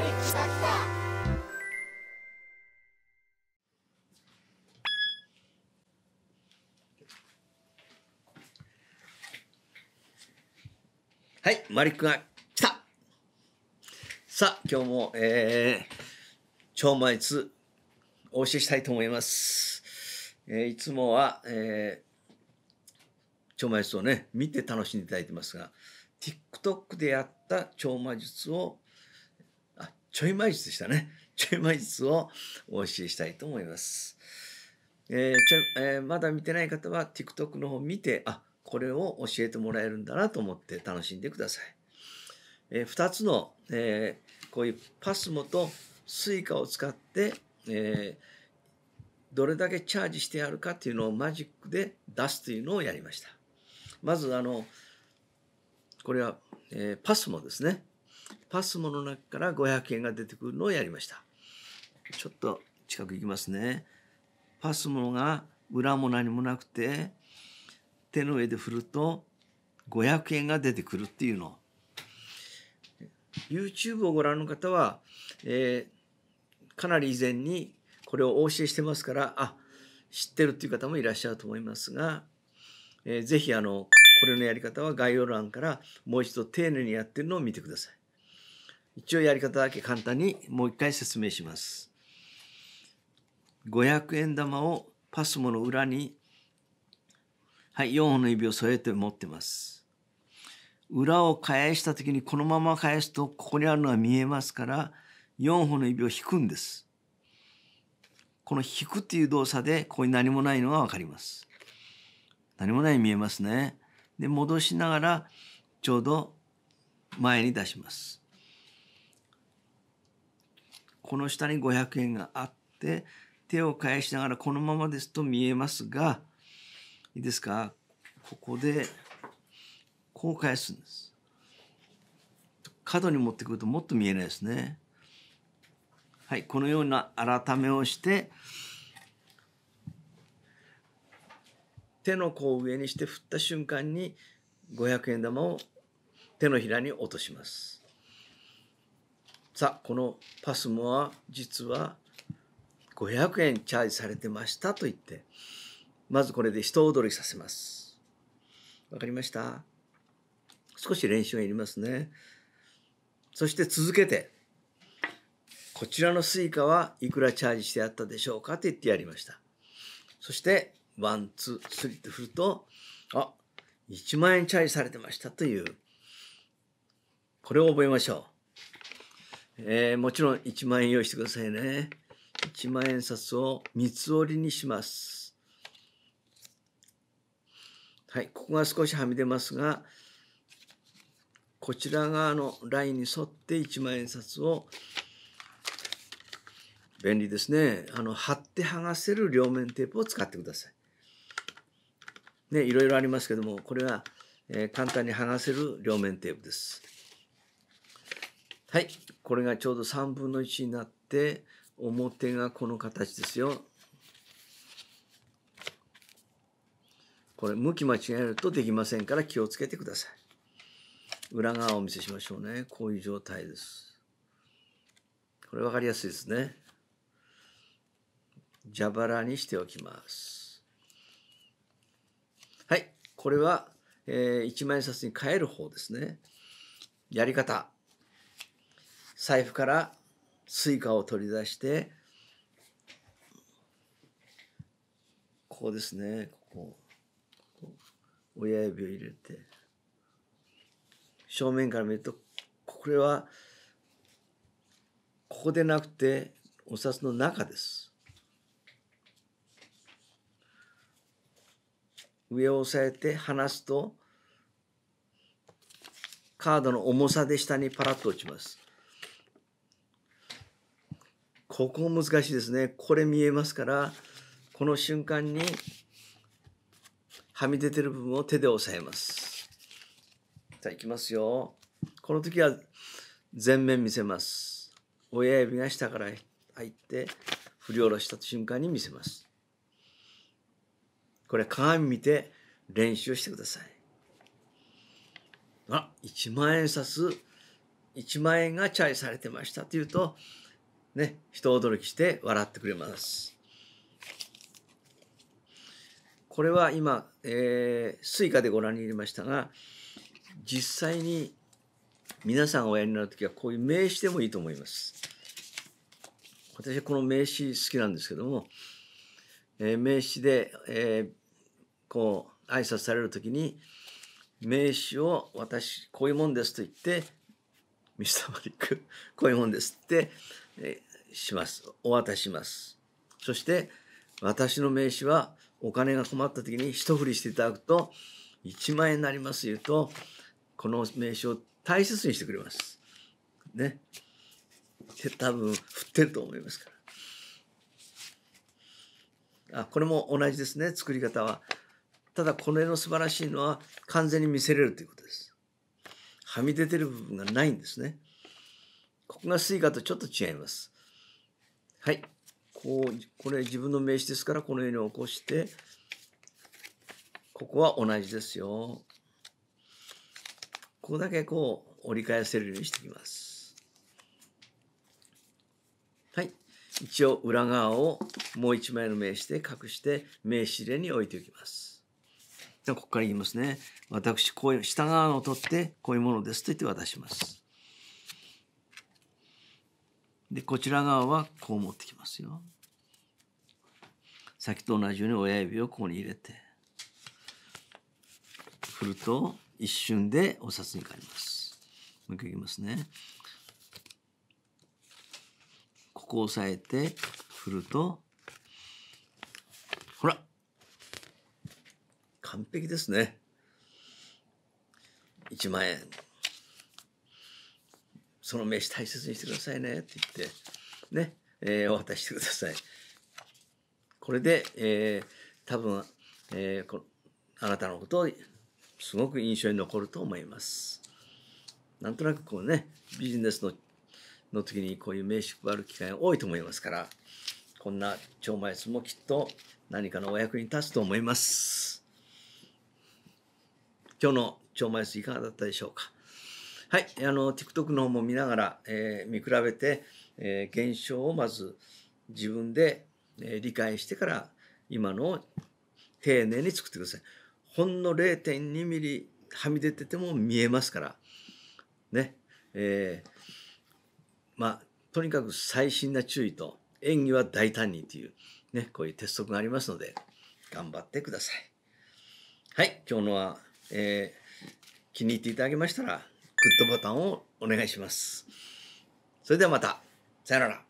り来た来たはい、マリックが来たさあ、今日も、えー、超マ魔ツ、お教えしたいと思います。えー、いつもは、えー、超マ魔ツをね、見て楽しんでいただいてますが、TikTok でやった超魔術をちょい前術でしたね。ちょい前術をお教えしたいと思います。えー、ちょえー、まだ見てない方は TikTok の方見て、あ、これを教えてもらえるんだなと思って楽しんでください。えー、2つの、えー、こういうパスモと Suica を使って、えどれだけチャージしてあるかっていうのをマジックで出すというのをやりました。まず、あの、これは、えパスモですね。パスモの中から500円が出てくるのをやりました。ちょっと近く行きますね。パスモが裏も何もなくて、手の上で振ると500円が出てくるっていうの。YouTube をご覧の方は、えー、かなり以前にこれをお教えしてますから、あ、知ってるっていう方もいらっしゃると思いますが、えー、ぜひあの、これのやり方は概要欄からもう一度丁寧にやってるのを見てください。一応やり方だけ簡単にもう一回説明します。500円玉をパスモの裏に、はい、4本の指を添えて持ってます。裏を返した時にこのまま返すとここにあるのが見えますから4本の指を引くんです。この引くっていう動作でここに何もないのが分かります。何もない見えますね。で戻しながらちょうど前に出します。この下に500円があって手を返しながらこのままですと見えますがいいですかここでこう返すんです。角に持ってくるともっと見えないですね。はい、このような改めをして手の甲を上にして振った瞬間に500円玉を手のひらに落とします。さあこのパスモは実は500円チャージされてましたと言ってまずこれで人踊りさせます。わかりました少し練習がいりますね。そして続けてこちらのスイカはいくらチャージしてあったでしょうかと言ってやりました。そしてワン、ツー、スリーと振るとあ1万円チャージされてましたというこれを覚えましょう。えー、もちろん1万円用意してくださいね。1万円札を三つ折りにします。はい、ここが少しはみ出ますが、こちら側のラインに沿って1万円札を便利ですね。あの、貼って剥がせる両面テープを使ってください。ね、いろいろありますけども、これは、えー、簡単に剥がせる両面テープです。はいこれがちょうど3分の1になって表がこの形ですよ。これ向き間違えるとできませんから気をつけてください。裏側をお見せしましょうね。こういう状態です。これ分かりやすいですね。蛇腹にしておきます。はい。これは、えー、一万円札に変える方ですね。やり方。財布からスイカを取り出してここですねここ親指を入れて正面から見るとこれはここでなくてお札の中です上を押さえて離すとカードの重さで下にパラッと落ちますここ難しいですね。これ見えますから、この瞬間にはみ出てる部分を手で押さえます。じゃあいきますよ。この時は前面見せます。親指が下から入って振り下ろした瞬間に見せます。これ鏡見て練習してください。あ、1万円札、1万円がチャイされてましたというと、ね、人驚きして笑ってくれます。これは今、えー、スイカでご覧に入れましたが、実際に皆さんおやりになる時はこういう名詞でもいいと思います。私はこの名詞好きなんですけども、えー、名詞で、えー、こう挨拶される時に名詞を私こういうもんですと言ってミスターマリックこういうもんですってします。お渡しします。そして、私の名刺はお金が困った時に一振りしていただくと、1万円になります言うと、この名刺を大切にしてくれます。ね。多分、振ってると思いますから。あ、これも同じですね、作り方は。ただ、この絵の素晴らしいのは、完全に見せれるということです。はみ出てる部分がないんですね。ここがスイカとちょっと違います。はい。こう、これ自分の名詞ですから、このように起こして、ここは同じですよ。ここだけこう折り返せるようにしていきます。はい。一応裏側をもう一枚の名詞で隠して名詞入れに置いておきます。じゃあここから言いますね。私、こういう、下側を取って、こういうものですと言って渡します。でこちら側はこう持ってきますよ先と同じように親指をここに入れて振ると一瞬でお札に変わりますもう一回いきますねここを押さえて振るとほら完璧ですね1万円その名刺大切にしてくださいねって言ってね、えー、お渡ししてください。これで、えー、多分、えー、こあなたのことをすごく印象に残ると思います。なんとなくこうね、ビジネスのの時にこういう名刺配る機会が多いと思いますから、こんな超魔数もきっと何かのお役に立つと思います。今日の超魔数いかがだったでしょうか。はい、あの TikTok の方も見ながら、えー、見比べて、えー、現象をまず自分で、えー、理解してから今のを丁寧に作ってください。ほんの0.2ミリはみ出てても見えますからねえー、まあとにかく細心な注意と演技は大胆にという、ね、こういう鉄則がありますので頑張ってください。はい今日のは、えー、気に入っていただけましたらグッドボタンをお願いします。それではまた。さよなら。